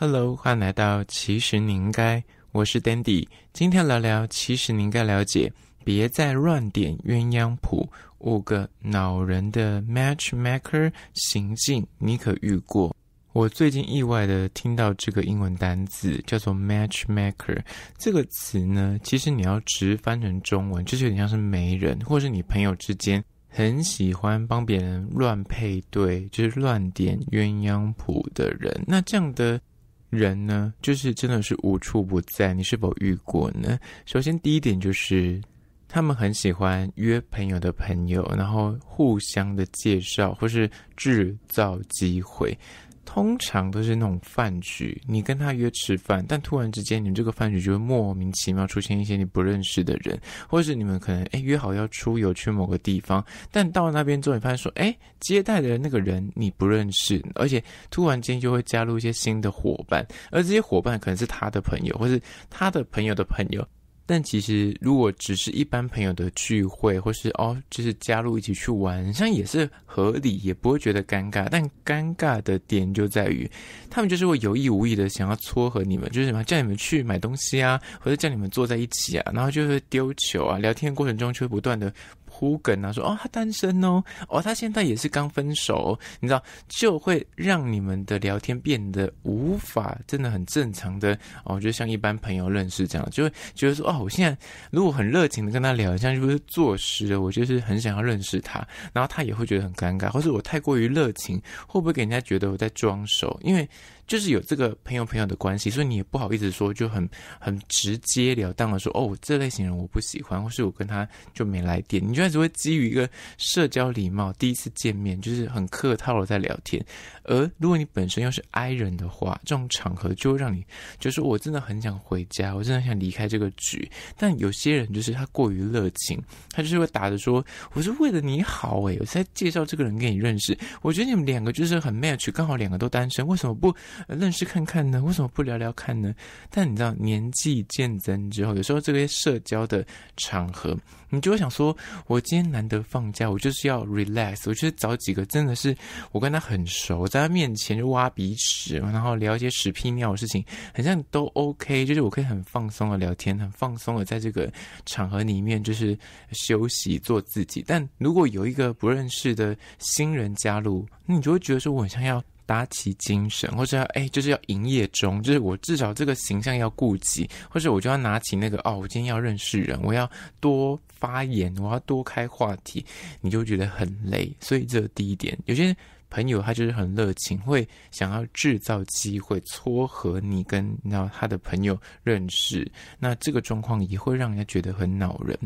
Hello，欢迎来到其实你应该，我是 Dandy，今天聊聊其实你应该了解，别再乱点鸳鸯谱，五个恼人的 matchmaker 行径你可遇过？我最近意外的听到这个英文单字叫做 matchmaker，这个词呢，其实你要直翻成中文就是有点像是媒人，或是你朋友之间很喜欢帮别人乱配对，就是乱点鸳鸯谱的人，那这样的。人呢，就是真的是无处不在。你是否遇过呢？首先，第一点就是，他们很喜欢约朋友的朋友，然后互相的介绍或是制造机会。通常都是那种饭局，你跟他约吃饭，但突然之间，你们这个饭局就会莫名其妙出现一些你不认识的人，或是你们可能哎约好要出游去某个地方，但到那边之后，你发现说，哎，接待的那个人你不认识，而且突然间就会加入一些新的伙伴，而这些伙伴可能是他的朋友，或是他的朋友的朋友。但其实，如果只是一般朋友的聚会，或是哦，就是加入一起去玩，像也是合理，也不会觉得尴尬。但尴尬的点就在于，他们就是会有意无意的想要撮合你们，就是什么叫你们去买东西啊，或者叫你们坐在一起啊，然后就是丢球啊，聊天过程中却不断的。铺梗啊，说哦他单身哦，哦他现在也是刚分手，你知道就会让你们的聊天变得无法真的很正常的哦，就像一般朋友认识这样，就会觉得说哦我现在如果很热情的跟他聊一下，是不是作势？我就是很想要认识他，然后他也会觉得很尴尬，或是我太过于热情，会不会给人家觉得我在装熟？因为。就是有这个朋友朋友的关系，所以你也不好意思说，就很很直接了当的说，哦，这类型人我不喜欢，或是我跟他就没来电。你就只会基于一个社交礼貌，第一次见面就是很客套的在聊天。而如果你本身又是 I 人的话，这种场合就会让你就是我真的很想回家，我真的很想离开这个局。但有些人就是他过于热情，他就是会打着说，我是为了你好诶，我在介绍这个人给你认识。我觉得你们两个就是很 match，刚好两个都单身，为什么不？认识看看呢？为什么不聊聊看呢？但你知道，年纪渐增之后，有时候这些社交的场合，你就会想说：我今天难得放假，我就是要 relax，我就是找几个真的是我跟他很熟，在他面前就挖鼻屎，然后聊一些屎屁尿的事情，好像都 OK，就是我可以很放松的聊天，很放松的在这个场合里面就是休息做自己。但如果有一个不认识的新人加入，你就会觉得说，我很像要。打起精神，或者要哎，就是要营业中，就是我至少这个形象要顾及，或者我就要拿起那个哦，我今天要认识人，我要多发言，我要多开话题，你就觉得很累。所以这第一点，有些朋友他就是很热情，会想要制造机会撮合你跟那他的朋友认识，那这个状况也会让人家觉得很恼人。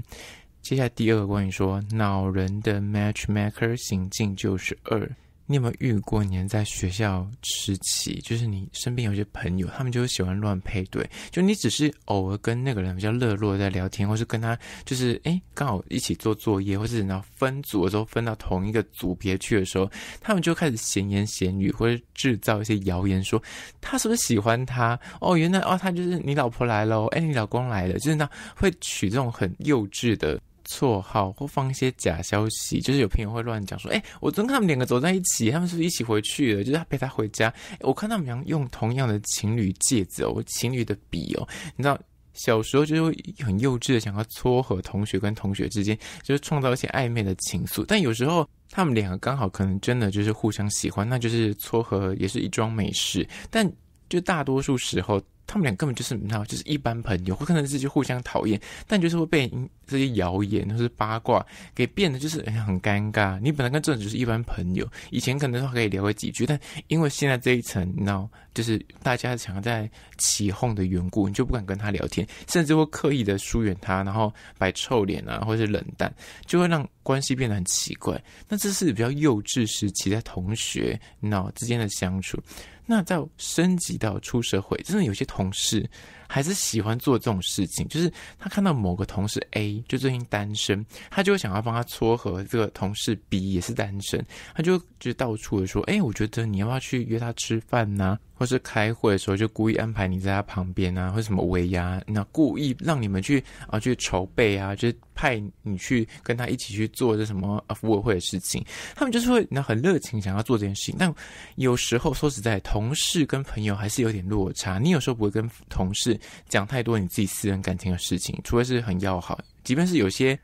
接下来第二个关于说恼人的 matchmaker 行径就是二。你有没有遇过年在学校时期，就是你身边有些朋友，他们就喜欢乱配对，就你只是偶尔跟那个人比较热络在聊天，或是跟他就是哎刚好一起做作业，或是然后分组的时候分到同一个组别去的时候，他们就开始闲言闲语，或者制造一些谣言，说他是不是喜欢他？哦，原来哦，他就是你老婆来了，哎，你老公来了，就是那会取这种很幼稚的。绰号或放一些假消息，就是有朋友会乱讲说：“哎，我真看他们两个走在一起，他们是不是一起回去了？就是他陪他回家。我看他们俩用同样的情侣戒指哦，情侣的笔哦。你知道，小时候就会很幼稚的想要撮合同学跟同学之间，就是创造一些暧昧的情愫。但有时候他们两个刚好可能真的就是互相喜欢，那就是撮合也是一桩美事。但就大多数时候。”他们俩根本就是，道，就是一般朋友，或可能是就互相讨厌，但就是会被这些谣言或是八卦给变得就是很尴尬。你本来跟这种就是一般朋友，以前可能还可以聊几句，但因为现在这一层，那，就是大家要在起哄的缘故，你就不敢跟他聊天，甚至会刻意的疏远他，然后摆臭脸啊，或是冷淡，就会让关系变得很奇怪。那这是比较幼稚时期在同学那之间的相处。那到升级到出社会，真的有些同事。还是喜欢做这种事情，就是他看到某个同事 A 就最近单身，他就会想要帮他撮合这个同事 B 也是单身，他就就到处的说，哎，我觉得你要不要去约他吃饭呐，或是开会的时候就故意安排你在他旁边啊，或什么呀、压，那故意让你们去啊去筹备啊，就派你去跟他一起去做这什么服务会的事情，他们就是会那很热情想要做这件事情，但有时候说实在，同事跟朋友还是有点落差，你有时候不会跟同事。讲太多你自己私人感情的事情，除非是很要好。即便是有些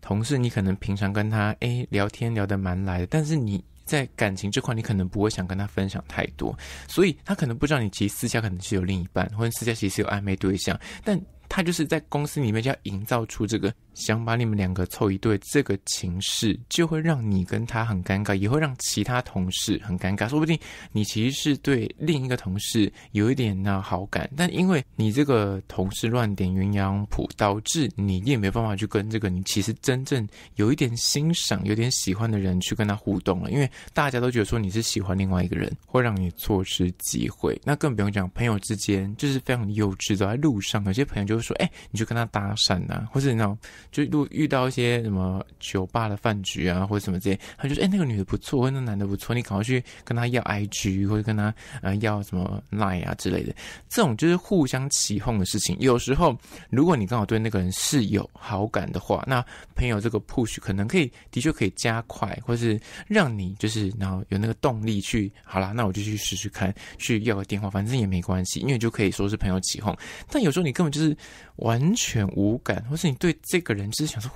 同事，你可能平常跟他诶聊天聊得蛮来的，但是你在感情这块，你可能不会想跟他分享太多，所以他可能不知道你其实私下可能是有另一半，或者私下其实有暧昧对象，但他就是在公司里面就要营造出这个。想把你们两个凑一对，这个情势就会让你跟他很尴尬，也会让其他同事很尴尬。说不定你其实是对另一个同事有一点那好感，但因为你这个同事乱点鸳鸯谱，导致你也没办法去跟这个你其实真正有一点欣赏、有点喜欢的人去跟他互动了。因为大家都觉得说你是喜欢另外一个人，会让你错失机会。那更不用讲朋友之间，就是非常幼稚。走在路上，有些朋友就会说：“哎，你就跟他搭讪呐，或者那种。”就如遇到一些什么酒吧的饭局啊，或者什么这些，他就说：“哎那个女的不错，或者那男的不错，你赶快去跟他要 I G，或者跟他呃要什么 line 啊之类的，这种就是互相起哄的事情。有时候，如果你刚好对那个人是有好感的话，那朋友这个 push 可能可以，的确可以加快，或是让你就是然后有那个动力去。好啦，那我就去试试看，去要个电话，反正也没关系，因为就可以说是朋友起哄。但有时候你根本就是完全无感，或是你对这个人。只是想说，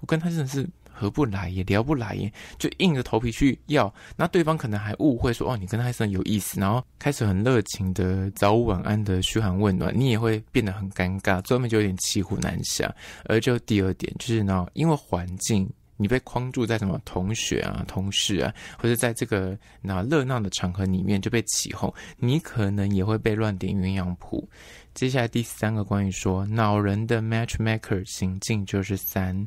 我跟他真的是合不来，也聊不来，耶，就硬着头皮去要，那对方可能还误会说，哦，你跟他真的有意思，然后开始很热情的早午晚安的嘘寒问暖，你也会变得很尴尬，最后面就有点骑虎难下。而就第二点，就是呢，因为环境。你被框住在什么同学啊、同事啊，或者在这个那热闹的场合里面就被起哄，你可能也会被乱点鸳鸯谱。接下来第三个关于说恼人的 matchmaker 行径就是三，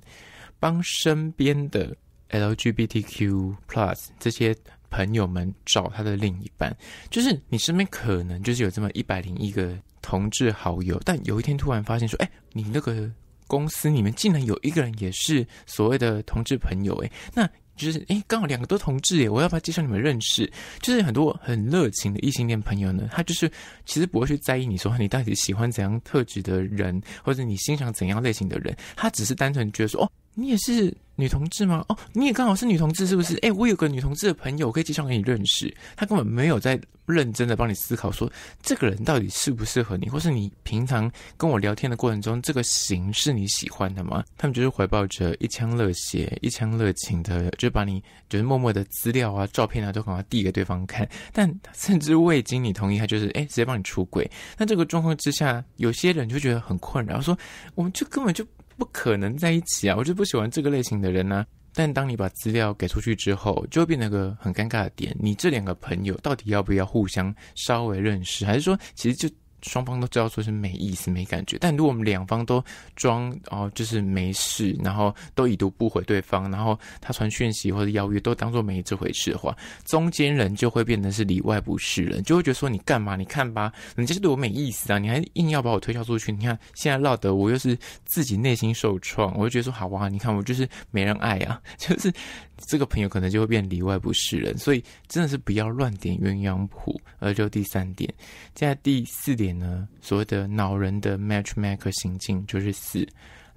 帮身边的 LGBTQ plus 这些朋友们找他的另一半，就是你身边可能就是有这么一百零一个同志好友，但有一天突然发现说，哎，你那个。公司里面竟然有一个人也是所谓的同志朋友，诶，那就是诶，刚好两个都同志耶，我要不要介绍你们认识？就是很多很热情的异性恋朋友呢，他就是其实不会去在意你说你到底喜欢怎样特质的人，或者你欣赏怎样类型的人，他只是单纯觉得说哦。你也是女同志吗？哦，你也刚好是女同志，是不是？哎，我有个女同志的朋友可以介绍给你认识。他根本没有在认真的帮你思考，说这个人到底适不适合你，或是你平常跟我聊天的过程中，这个型是你喜欢的吗？他们就是怀抱着一腔热血、一腔热情的，就把你就是默默的资料啊、照片啊都赶快递给对方看，但甚至未经你同意，他就是哎直接帮你出轨。那这个状况之下，有些人就觉得很困扰，说我们就根本就。不可能在一起啊！我就不喜欢这个类型的人呢。但当你把资料给出去之后，就会变成个很尴尬的点。你这两个朋友到底要不要互相稍微认识？还是说，其实就……双方都知道说是没意思、没感觉，但如果我们两方都装哦，就是没事，然后都已读不回对方，然后他传讯息或者邀约都当做没这回事的话，中间人就会变成是里外不是人，就会觉得说你干嘛？你看吧，人家是对我没意思啊，你还硬要把我推销出去。你看现在闹得我又是自己内心受创，我就觉得说好啊，你看我就是没人爱啊，就是这个朋友可能就会变里外不是人。所以真的是不要乱点鸳鸯谱，而就第三点。现在第四点。呢？所谓的恼人的 matchmaker 行径就是四，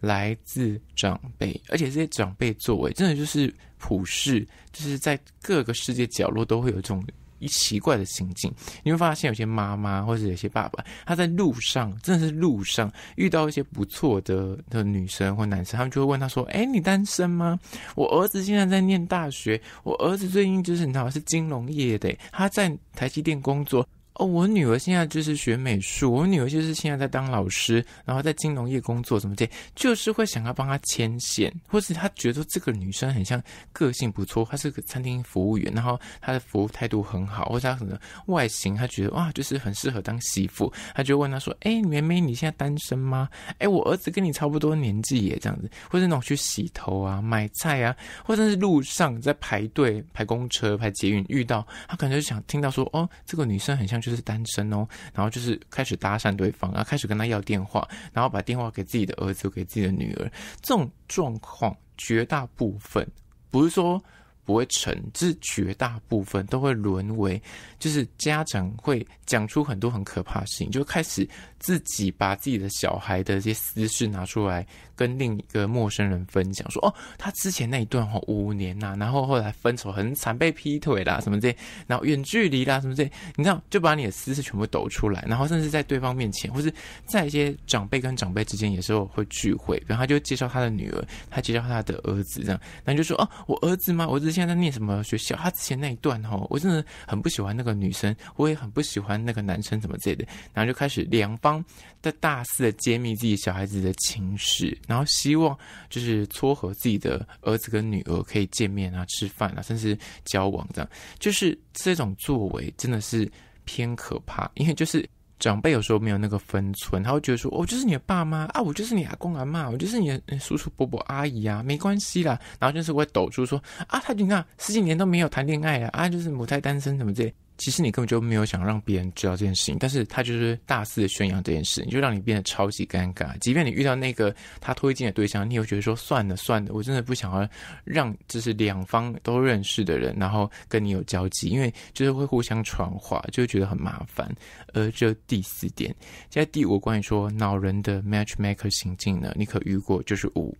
来自长辈，而且这些长辈作为真的就是普世，就是在各个世界角落都会有这种奇怪的行径。你会发现，有些妈妈或者有些爸爸，他在路上，真的是路上遇到一些不错的的女生或男生，他们就会问他说：“哎，你单身吗？我儿子现在在念大学，我儿子最近就是你他是金融业的，他在台积电工作。”哦，我女儿现在就是学美术，我女儿就是现在在当老师，然后在金融业工作，怎么这就是会想要帮她牵线，或者她觉得这个女生很像个性不错，她是个餐厅服务员，然后她的服务态度很好，或者她可能外形，她觉得哇，就是很适合当媳妇，她就问她说，哎，妹妹，你现在单身吗？哎，我儿子跟你差不多年纪耶，这样子，或者那种去洗头啊、买菜啊，或者是路上在排队、排公车、排捷运遇到，他可能就想听到说，哦，这个女生很像就。就是单身哦，然后就是开始搭讪对方，然后开始跟他要电话，然后把电话给自己的儿子，给自己的女儿。这种状况，绝大部分不是说。不会成，这绝大部分都会沦为，就是家长会讲出很多很可怕的事情，就开始自己把自己的小孩的一些私事拿出来跟另一个陌生人分享，说哦，他之前那一段哦五年呐，然后后来分手很惨，被劈腿啦什么这，然后远距离啦什么这，你知道就把你的私事全部抖出来，然后甚至在对方面前，或是在一些长辈跟长辈之间有时候会聚会，然后他就介绍他的女儿，他介绍他的儿子这样，那就说哦，我儿子吗？我子。之前在念什么学校？他之前那一段哦，我真的很不喜欢那个女生，我也很不喜欢那个男生，怎么之类的。然后就开始两方在大肆的揭秘自己小孩子的情史，然后希望就是撮合自己的儿子跟女儿可以见面啊、吃饭啊，甚至交往这样。就是这种作为真的是偏可怕，因为就是。长辈有时候没有那个分寸，他会觉得说：“哦，就是你的爸妈啊，我就是你阿公阿妈，我就是你的叔叔伯伯阿姨啊，没关系啦。”然后就是会抖出说：“啊，他看十几年都没有谈恋爱了啊，就是母胎单身什么之类。”其实你根本就没有想让别人知道这件事情，但是他就是大肆宣扬这件事情，就让你变得超级尴尬。即便你遇到那个他推荐的对象，你又觉得说算了算了，我真的不想要让就是两方都认识的人，然后跟你有交集，因为就是会互相传话，就觉得很麻烦。而这第四点，现在第五关于说恼人的 matchmaker 行径呢，你可遇过就是五。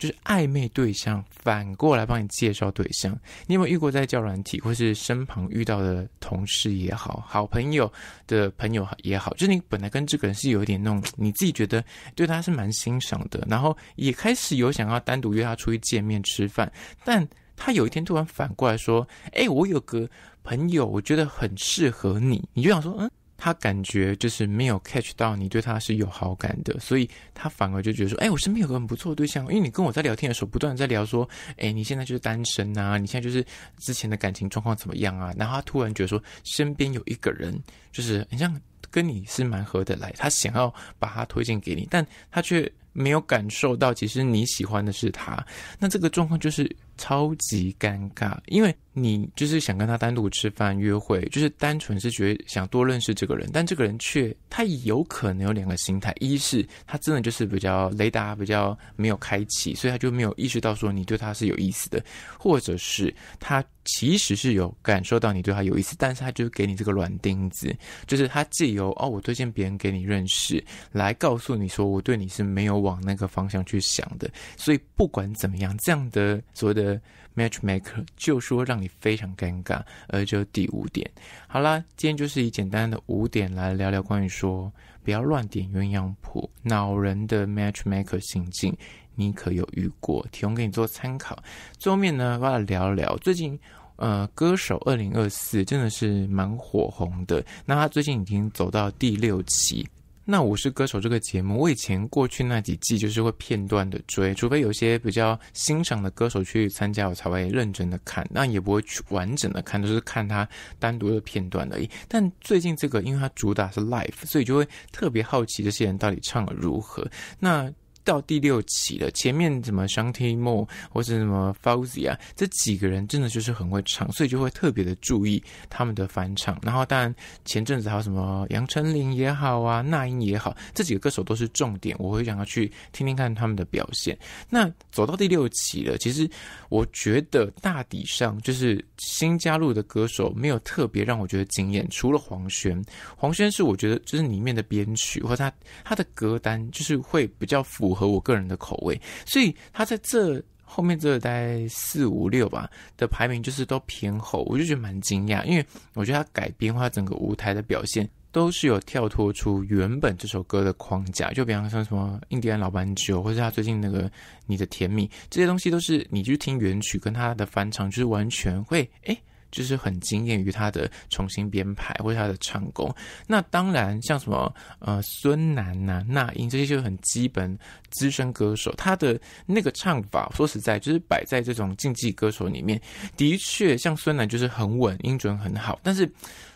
就是暧昧对象反过来帮你介绍对象，你有没有遇过在交软体或是身旁遇到的同事也好，好朋友的朋友也好，就是你本来跟这个人是有点那种，你自己觉得对他是蛮欣赏的，然后也开始有想要单独约他出去见面吃饭，但他有一天突然反过来说，哎，我有个朋友，我觉得很适合你，你就想说，嗯。他感觉就是没有 catch 到你对他是有好感的，所以他反而就觉得说，哎，我身边有个很不错的对象。因为你跟我在聊天的时候，不断在聊说，哎，你现在就是单身啊，你现在就是之前的感情状况怎么样啊？然后他突然觉得说，身边有一个人，就是很像跟你是蛮合得来，他想要把他推荐给你，但他却没有感受到其实你喜欢的是他。那这个状况就是。超级尴尬，因为你就是想跟他单独吃饭约会，就是单纯是觉得想多认识这个人，但这个人却他有可能有两个心态：，一是他真的就是比较雷达比较没有开启，所以他就没有意识到说你对他是有意思的；，或者是他其实是有感受到你对他有意思，但是他就是给你这个软钉子，就是他借由“哦，我推荐别人给你认识”来告诉你说我对你是没有往那个方向去想的。所以不管怎么样，这样的所谓的。matchmaker 就说让你非常尴尬，而就第五点，好啦，今天就是以简单的五点来聊聊关于说不要乱点鸳鸯谱，恼人的 matchmaker 行径，你可有遇过？提供给你做参考。最后面呢，我要聊聊最近，呃，歌手二零二四真的是蛮火红的，那他最近已经走到第六期。那《我是歌手》这个节目，我以前过去那几季就是会片段的追，除非有些比较欣赏的歌手去参加，我才会认真的看，那也不会去完整的看，都是看他单独的片段而已。但最近这个，因为它主打是 live，所以就会特别好奇这些人到底唱的如何。那到第六期了，前面什么 Shanti Mo 或者什么 f a u z i 啊，这几个人真的就是很会唱，所以就会特别的注意他们的翻唱。然后当然前阵子还有什么杨丞琳也好啊，那英也好，这几个歌手都是重点，我会想要去听听看他们的表现。那走到第六期了，其实我觉得大抵上就是新加入的歌手没有特别让我觉得惊艳，除了黄轩，黄轩是我觉得就是里面的编曲或他他的歌单就是会比较符。符合我个人的口味，所以他在这后面这大概四五六吧的排名就是都偏后，我就觉得蛮惊讶，因为我觉得他改编化整个舞台的表现都是有跳脱出原本这首歌的框架，就比方说什么印第安老斑鸠，或是他最近那个你的甜蜜，这些东西都是你去听原曲跟他的翻唱，就是完全会哎。就是很惊艳于他的重新编排，或是他的唱功。那当然，像什么呃孙楠呐、那英这些就很基本资深歌手，他的那个唱法，说实在，就是摆在这种竞技歌手里面，的确像孙楠就是很稳，音准很好，但是。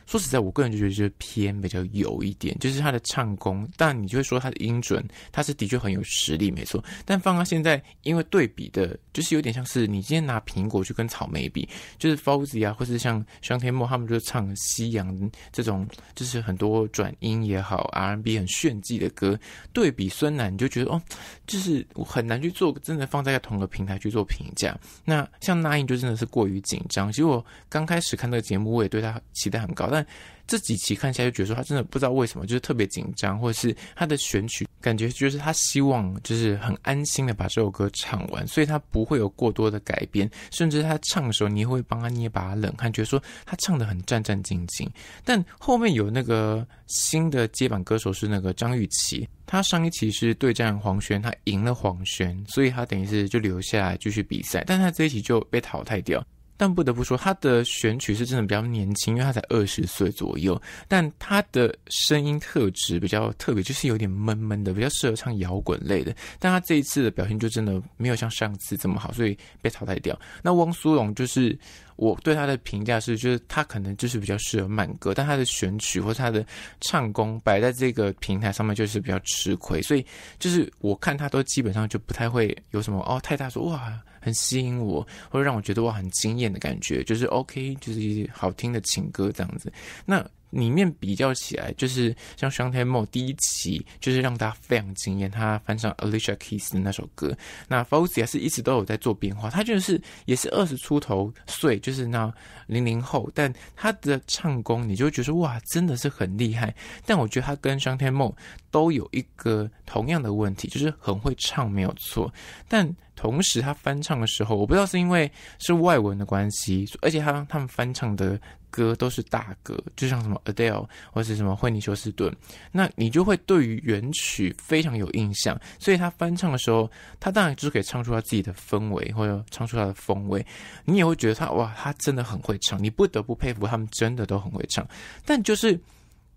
说实在，我个人就觉得偏比较油一点，就是他的唱功。但你就会说他的音准，他是的确很有实力，没错。但放到现在，因为对比的，就是有点像是你今天拿苹果去跟草莓比，就是 Fozzy 啊，或是像香天墨他们就唱西洋这种，就是很多转音也好，R&B 很炫技的歌。对比孙楠，你就觉得哦，就是我很难去做真的放在同一个平台去做评价。那像那英就真的是过于紧张。其实我刚开始看这个节目，我也对他期待很高。但这几期看起来就觉得说他真的不知道为什么，就是特别紧张，或者是他的选取感觉就是他希望就是很安心的把这首歌唱完，所以他不会有过多的改编，甚至他唱的时候，你也会帮他捏把冷汗，觉得说他唱的很战战兢兢。但后面有那个新的接榜歌手是那个张雨绮，他上一期是对战黄轩，他赢了黄轩，所以他等于是就留下来继续比赛，但他这一期就被淘汰掉。但不得不说，他的选曲是真的比较年轻，因为他才二十岁左右。但他的声音特质比较特别，就是有点闷闷的，比较适合唱摇滚类的。但他这一次的表现就真的没有像上次这么好，所以被淘汰掉。那汪苏泷就是我对他的评价是，就是他可能就是比较适合慢歌，但他的选曲或是他的唱功摆在这个平台上面就是比较吃亏，所以就是我看他都基本上就不太会有什么哦太大说哇。很吸引我，或者让我觉得我很惊艳的感觉，就是 OK，就是一些好听的情歌这样子。那里面比较起来，就是像双天梦第一期就是让大家非常惊艳，他翻唱 Alicia Keys 的那首歌。那 f o z z i a 是一直都有在做变化，他就是也是二十出头岁，就是那零零后，但他的唱功你就觉得哇，真的是很厉害。但我觉得他跟双天梦都有一个同样的问题，就是很会唱没有错，但。同时，他翻唱的时候，我不知道是因为是外文的关系，而且他他们翻唱的歌都是大歌，就像什么 Adele 或是什么惠妮休斯顿，那你就会对于原曲非常有印象，所以他翻唱的时候，他当然就是可以唱出他自己的氛围，或者唱出他的风味，你也会觉得他哇，他真的很会唱，你不得不佩服他们真的都很会唱，但就是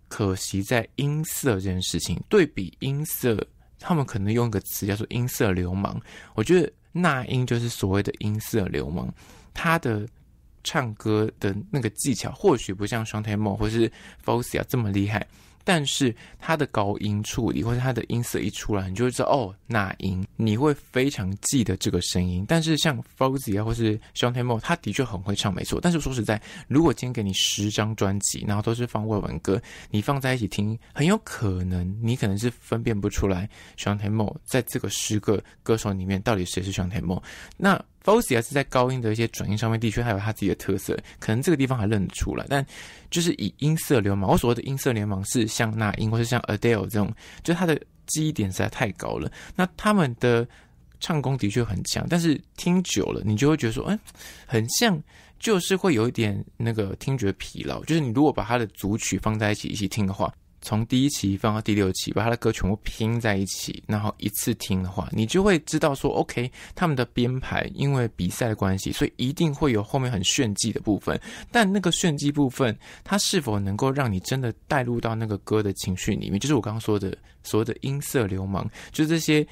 可惜在音色这件事情，对比音色。他们可能用一个词叫做“音色流氓”，我觉得那英就是所谓的“音色流氓”。他的唱歌的那个技巧或许不像双胎梦或是 Fosia 这么厉害。但是它的高音处理或者它的音色一出来，你就会知道哦，那音你会非常记得这个声音。但是像 Fozzy 啊，或是 s h a n t e m o e 他的确很会唱，没错。但是说实在，如果今天给你十张专辑，然后都是放外文歌，你放在一起听，很有可能你可能是分辨不出来 s h a n t e m o e 在这个十个歌手里面到底谁是 s h a n t e m o e 那 b o s 还是在高音的一些转音上面，的确还有他自己的特色，可能这个地方还认得出来。但就是以音色流氓，我所谓的音色联盟是像那英或是像 Adele 这种，就他的记忆点实在太高了。那他们的唱功的确很强，但是听久了你就会觉得说，哎，很像，就是会有一点那个听觉疲劳。就是你如果把它的组曲放在一起一起听的话。从第一期放到第六期，把他的歌全部拼在一起，然后一次听的话，你就会知道说，OK，他们的编排因为比赛的关系，所以一定会有后面很炫技的部分。但那个炫技部分，它是否能够让你真的带入到那个歌的情绪里面？就是我刚刚说的所谓的音色流氓，就是这些。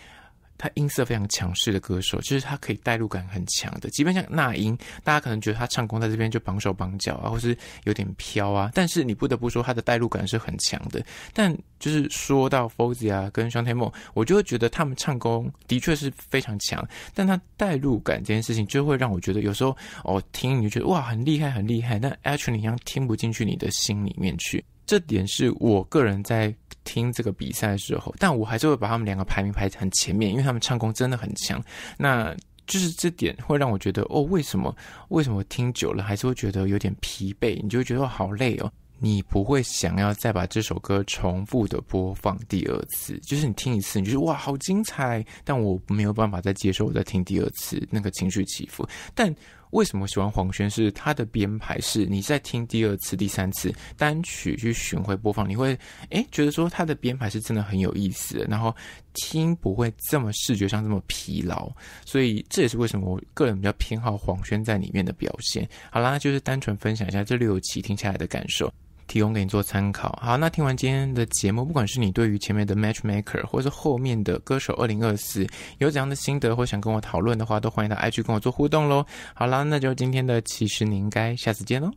他音色非常强势的歌手，就是他可以带入感很强的。即便像那英大家可能觉得他唱功在这边就绑手绑脚啊，或是有点飘啊。但是你不得不说，他的带入感是很强的。但就是说到 f o z i 啊跟 s h a n t e n 我就会觉得他们唱功的确是非常强，但他带入感这件事情就会让我觉得有时候哦，听你就觉得哇，很厉害，很厉害。但 Actually 一样听不进去你的心里面去，这点是我个人在。听这个比赛的时候，但我还是会把他们两个排名排在很前面，因为他们唱功真的很强。那就是这点会让我觉得，哦，为什么？为什么听久了还是会觉得有点疲惫？你就会觉得好累哦。你不会想要再把这首歌重复的播放第二次，就是你听一次，你就是哇，好精彩。但我没有办法再接受我再听第二次那个情绪起伏，但。为什么喜欢黄轩？是他的编排，是你在听第二次、第三次单曲去巡回播放，你会哎觉得说他的编排是真的很有意思然后听不会这么视觉上这么疲劳，所以这也是为什么我个人比较偏好黄轩在里面的表现。好啦，就是单纯分享一下这六期听下来的感受。提供给你做参考。好，那听完今天的节目，不管是你对于前面的 Matchmaker，或者是后面的歌手二零二四，有怎样的心得或想跟我讨论的话，都欢迎到 IG 跟我做互动喽。好啦，那就今天的其实你应该下次见喽。